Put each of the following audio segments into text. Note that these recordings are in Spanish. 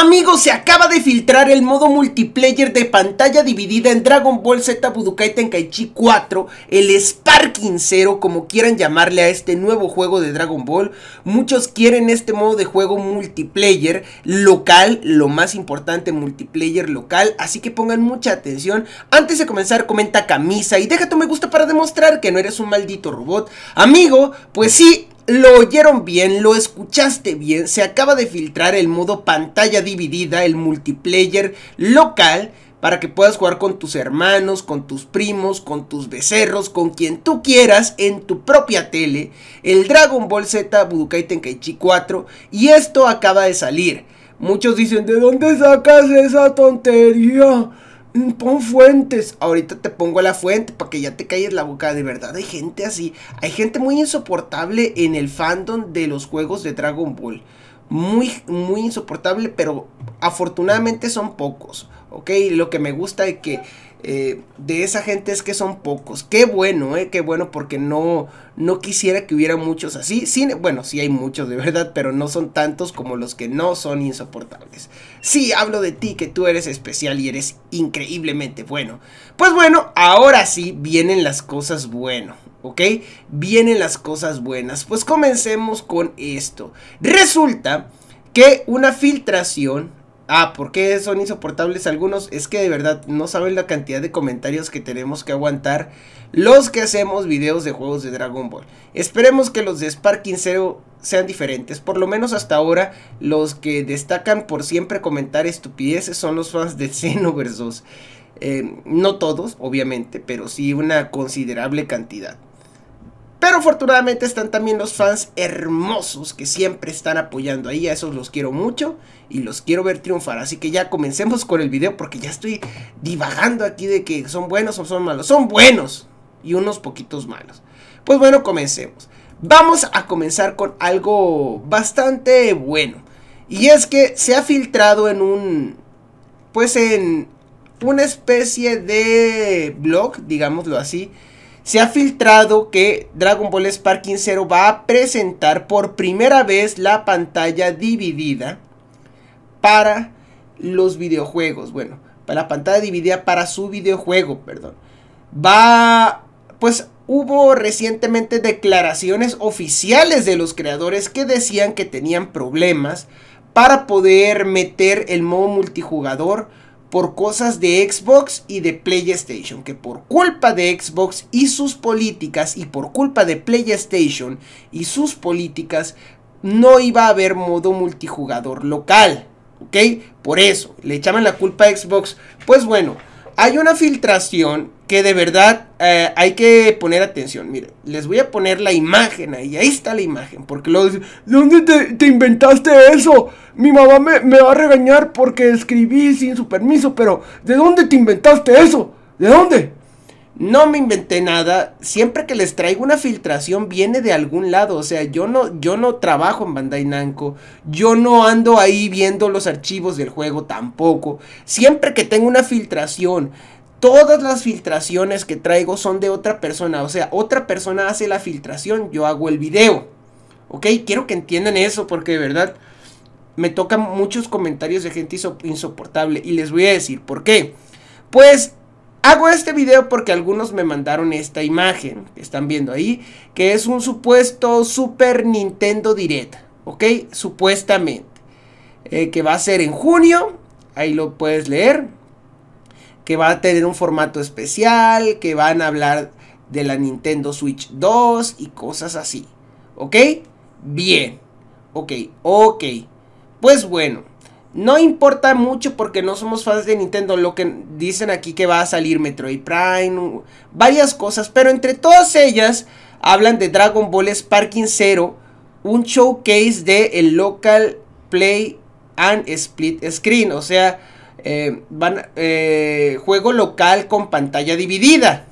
Amigos, se acaba de filtrar el modo multiplayer de pantalla dividida en Dragon Ball Z Budokai Tenkaichi 4, el Sparking Zero, como quieran llamarle a este nuevo juego de Dragon Ball. Muchos quieren este modo de juego multiplayer local, lo más importante, multiplayer local, así que pongan mucha atención. Antes de comenzar, comenta camisa y deja tu me gusta para demostrar que no eres un maldito robot. Amigo, pues sí, lo oyeron bien, lo escuchaste bien, se acaba de filtrar el modo pantalla dividida, el multiplayer local, para que puedas jugar con tus hermanos, con tus primos, con tus becerros, con quien tú quieras en tu propia tele, el Dragon Ball Z Budokai Tenkaichi 4 y esto acaba de salir. Muchos dicen, ¿de dónde sacas esa tontería? Mm, pon fuentes. Ahorita te pongo la fuente para que ya te calles la boca. De verdad, hay gente así. Hay gente muy insoportable en el fandom de los juegos de Dragon Ball muy, muy insoportable, pero afortunadamente son pocos, ¿ok? Lo que me gusta es que eh, de esa gente es que son pocos. Qué bueno, ¿eh? Qué bueno porque no, no quisiera que hubiera muchos así. Sí, bueno, sí hay muchos de verdad, pero no son tantos como los que no son insoportables. Sí, hablo de ti, que tú eres especial y eres increíblemente bueno. Pues bueno, ahora sí vienen las cosas buenas ¿ok? Vienen las cosas buenas. Pues comencemos con esto. Resulta que una filtración Ah, porque son insoportables algunos? Es que de verdad no saben la cantidad de comentarios que tenemos que aguantar los que hacemos videos de juegos de Dragon Ball. Esperemos que los de Sparking Zero sean diferentes. Por lo menos hasta ahora, los que destacan por siempre comentar estupideces son los fans de Xenoverse 2. Eh, no todos, obviamente, pero sí una considerable cantidad. Pero afortunadamente están también los fans hermosos que siempre están apoyando ahí. A esos los quiero mucho y los quiero ver triunfar. Así que ya comencemos con el video porque ya estoy divagando aquí de que son buenos o son malos. Son buenos y unos poquitos malos. Pues bueno, comencemos. Vamos a comenzar con algo bastante bueno. Y es que se ha filtrado en un... Pues en una especie de blog, digámoslo así se ha filtrado que Dragon Ball Sparking Zero va a presentar por primera vez la pantalla dividida para los videojuegos. Bueno, para la pantalla dividida para su videojuego, perdón. Va, pues hubo recientemente declaraciones oficiales de los creadores que decían que tenían problemas para poder meter el modo multijugador por cosas de Xbox y de PlayStation, que por culpa de Xbox y sus políticas y por culpa de PlayStation y sus políticas no iba a haber modo multijugador local, ¿ok? Por eso, le echaban la culpa a Xbox. Pues bueno, hay una filtración que de verdad eh, hay que poner atención. Mire, les voy a poner la imagen ahí. Ahí está la imagen. Porque luego dicen, ¿dónde te, inventaste eso? Mi mamá me, va a regañar porque escribí sin su permiso. Pero, ¿de dónde te inventaste eso? ¿De dónde? No me inventé nada. Siempre que les traigo una filtración viene de algún lado. O sea, yo no, yo no trabajo en Bandai Namco. Yo no ando ahí viendo los archivos del juego tampoco. Siempre que tengo una filtración todas las filtraciones que traigo son de otra persona. O sea, otra persona hace la filtración, yo hago el video. ¿Ok? Quiero que entiendan eso porque de verdad me tocan muchos comentarios de gente insoportable. Y les voy a decir por qué. Pues hago este video porque algunos me mandaron esta imagen que están viendo ahí. Que es un supuesto Super Nintendo Direct. ¿Ok? Supuestamente. Eh, que va a ser en junio. Ahí lo puedes leer que va a tener un formato especial, que van a hablar de la Nintendo Switch 2 y cosas así. ¿Ok? Bien. Ok, ok. Pues bueno, no importa mucho porque no somos fans de Nintendo. Lo que dicen aquí que va a salir Metroid Prime, varias cosas, pero entre todas ellas hablan de Dragon Ball Sparking Zero, un showcase de el Local Play and Split Screen. O sea, eh, van, eh, juego local con pantalla dividida.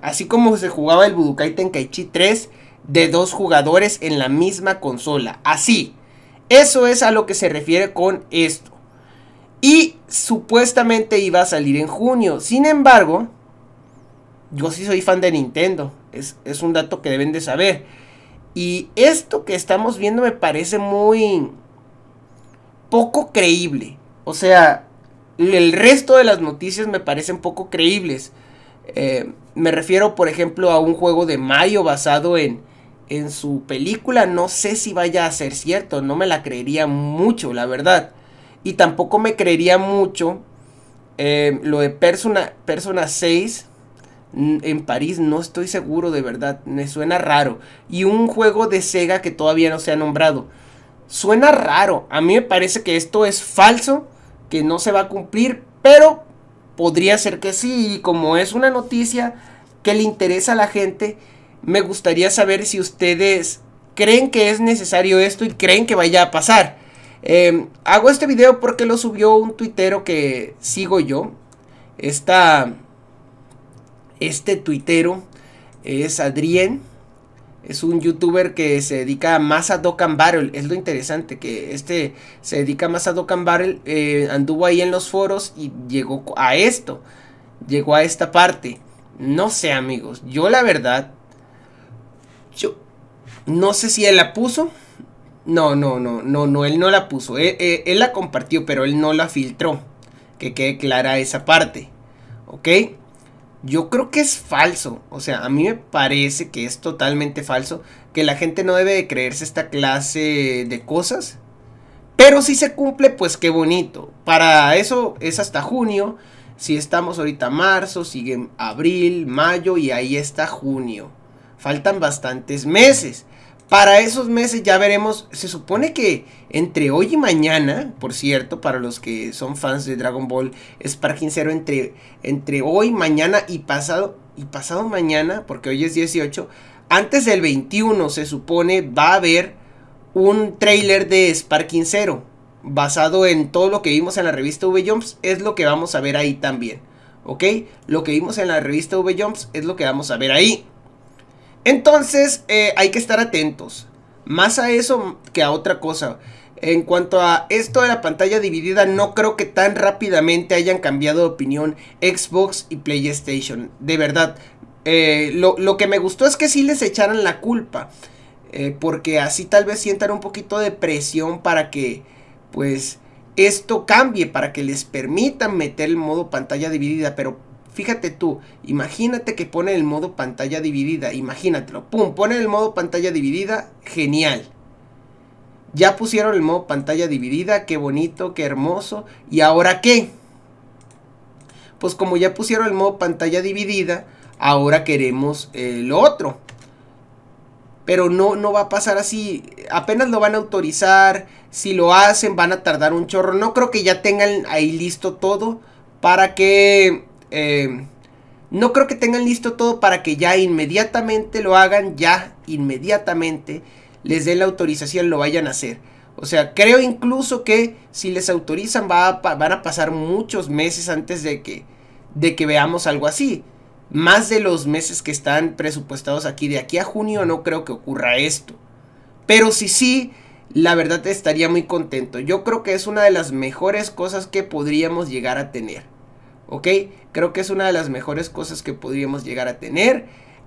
Así como se jugaba el Budokai Tenkaichi 3 de dos jugadores en la misma consola. Así. Eso es a lo que se refiere con esto. Y supuestamente iba a salir en junio. Sin embargo, yo sí soy fan de Nintendo. Es, es, un dato que deben de saber. Y esto que estamos viendo me parece muy poco creíble. O sea, el resto de las noticias me parecen poco creíbles. Eh, me refiero, por ejemplo, a un juego de Mario basado en, en su película. No sé si vaya a ser cierto, no me la creería mucho, la verdad. Y tampoco me creería mucho eh, lo de Persona, Persona 6 en París, no estoy seguro de verdad, me suena raro. Y un juego de Sega que todavía no se ha nombrado. Suena raro, a mí me parece que esto es falso que no se va a cumplir, pero podría ser que sí. Y como es una noticia que le interesa a la gente, me gustaría saber si ustedes creen que es necesario esto y creen que vaya a pasar. Em, hago este video porque lo subió un tuitero que sigo yo. Esta, este tuitero es Adrián es un youtuber que se dedica más a Dock and Barrel. Es lo interesante que este se dedica más a Dock and Barrel. Eh, anduvo ahí en los foros y llegó a esto. Llegó a esta parte. No sé, amigos. Yo la verdad. Yo. No sé si él la puso. No, no, no, no, no, él no la puso. Él, eh, la compartió, pero él no la filtró. Que quede clara esa parte. ¿Ok? Yo creo que es falso, o sea, a mí me parece que es totalmente falso, que la gente no debe de creerse esta clase de cosas, pero si se cumple, pues qué bonito. Para eso es hasta junio, si estamos ahorita marzo, sigue abril, mayo y ahí está junio. Faltan bastantes meses. Para esos meses ya veremos, se supone que entre hoy y mañana, por cierto, para los que son fans de Dragon Ball Sparking Zero, entre, entre hoy, mañana y pasado, y pasado mañana, porque hoy es 18, antes del 21 se supone va a haber un trailer de Sparking Zero, basado en todo lo que vimos en la revista V-Jumps, es lo que vamos a ver ahí también, ¿ok? Lo que vimos en la revista V-Jumps es lo que vamos a ver ahí. Entonces, eh, hay que estar atentos. Más a eso que a otra cosa. En cuanto a esto de la pantalla dividida, no creo que tan rápidamente hayan cambiado de opinión Xbox y PlayStation. De verdad, eh, lo, que me gustó es que sí les echaran la culpa. Eh, porque así tal vez sientan un poquito de presión para que, pues, esto cambie, para que les permitan meter el modo pantalla dividida. Pero Fíjate tú, imagínate que pone el modo pantalla dividida, imagínatelo, pum, pone el modo pantalla dividida, genial. Ya pusieron el modo pantalla dividida, qué bonito, qué hermoso, ¿y ahora qué? Pues como ya pusieron el modo pantalla dividida, ahora queremos el otro. Pero no, no va a pasar así, apenas lo van a autorizar, si lo hacen van a tardar un chorro, no creo que ya tengan ahí listo todo para que eh, no creo que tengan listo todo para que ya inmediatamente lo hagan, ya inmediatamente les dé la autorización, lo vayan a hacer. O sea, creo incluso que si les autorizan va van a pasar muchos meses antes de que, de que veamos algo así. Más de los meses que están presupuestados aquí, de aquí a junio no creo que ocurra esto. Pero si sí, la verdad estaría muy contento. Yo creo que es una de las mejores cosas que podríamos llegar a tener. ¿ok? Creo que es una de las mejores cosas que podríamos llegar a tener.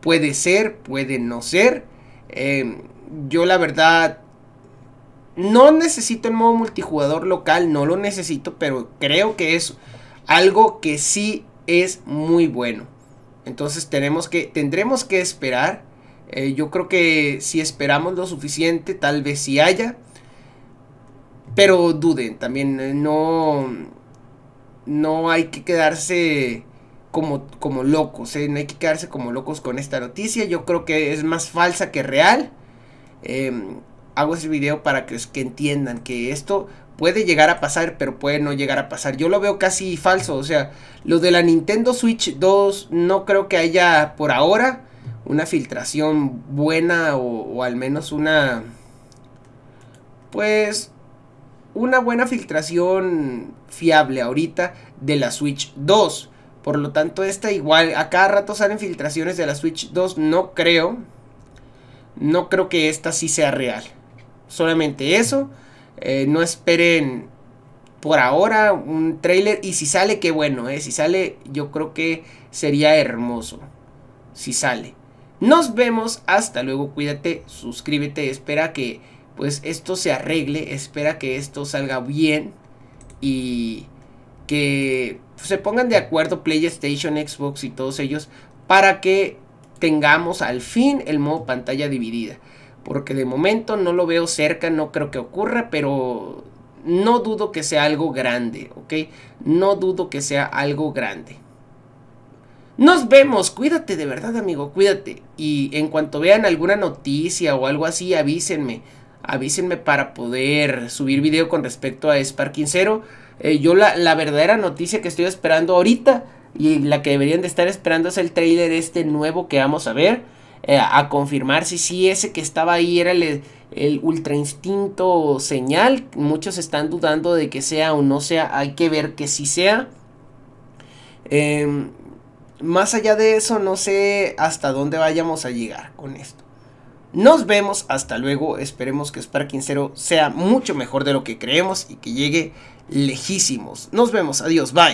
Puede ser, puede no ser. Em, yo la verdad no necesito el modo multijugador local, no lo necesito, pero creo que es algo que sí es muy bueno. Entonces tenemos que, tendremos que esperar. Eh, yo creo que si esperamos lo suficiente, tal vez sí haya. Pero duden, también eh, no no hay que quedarse como, como locos, ¿eh? no hay que quedarse como locos con esta noticia, yo creo que es más falsa que real. Em, hago ese video para que, que entiendan que esto puede llegar a pasar, pero puede no llegar a pasar. Yo lo veo casi falso, o sea, lo de la Nintendo Switch 2 no creo que haya por ahora una filtración buena o, o al menos una... Pues una buena filtración fiable ahorita de la Switch 2. Por lo tanto, esta igual, a cada rato salen filtraciones de la Switch 2, no creo. No creo que esta sí sea real. Solamente eso. Eh, no esperen por ahora un trailer. Y si sale, qué bueno. Eh. Si sale, yo creo que sería hermoso. Si sale. Nos vemos. Hasta luego. Cuídate. Suscríbete. Espera que pues esto se arregle, espera que esto salga bien y que pues, se pongan de acuerdo PlayStation, Xbox y todos ellos para que tengamos al fin el modo pantalla dividida. Porque de momento no lo veo cerca, no creo que ocurra, pero no dudo que sea algo grande, ¿ok? No dudo que sea algo grande. Nos vemos, cuídate de verdad amigo, cuídate. Y en cuanto vean alguna noticia o algo así, avísenme avísenme para poder subir video con respecto a Sparking Zero. Eh, yo la, verdadera noticia que estoy esperando ahorita y la que deberían de estar esperando es el trailer este nuevo que vamos a ver. Eh, a confirmar si ese que estaba ahí era el, ultra instinto señal. Muchos están dudando de que sea o no sea. Hay que ver que sí sea. Em, más allá de eso, no sé hasta dónde vayamos a llegar con esto. Nos vemos, hasta luego, esperemos que Spark 0 sea mucho mejor de lo que creemos y que llegue lejísimos. Nos vemos, adiós, bye.